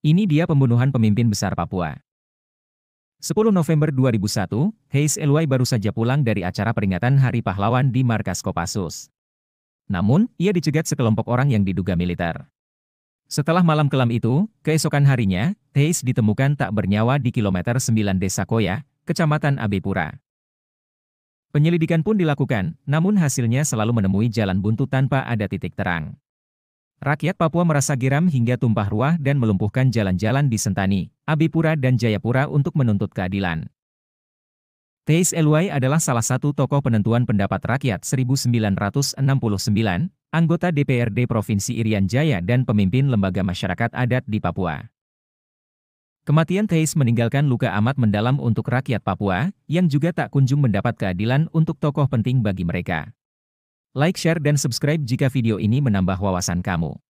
Ini dia pembunuhan pemimpin besar Papua. 10 November 2001, Hayes Elway baru saja pulang dari acara peringatan Hari Pahlawan di markas Kopassus. Namun, ia dicegat sekelompok orang yang diduga militer. Setelah malam kelam itu, keesokan harinya, Hayes ditemukan tak bernyawa di kilometer 9 Desa Koya, Kecamatan Abepura. Penyelidikan pun dilakukan, namun hasilnya selalu menemui jalan buntu tanpa ada titik terang. Rakyat Papua merasa geram hingga tumpah ruah dan melumpuhkan jalan-jalan di Sentani, Abipura dan Jayapura untuk menuntut keadilan. Teis Elway adalah salah satu tokoh penentuan pendapat rakyat 1969, anggota DPRD Provinsi Irian Jaya dan pemimpin lembaga masyarakat adat di Papua. Kematian Teis meninggalkan luka amat mendalam untuk rakyat Papua, yang juga tak kunjung mendapat keadilan untuk tokoh penting bagi mereka. Like, share, dan subscribe jika video ini menambah wawasan kamu.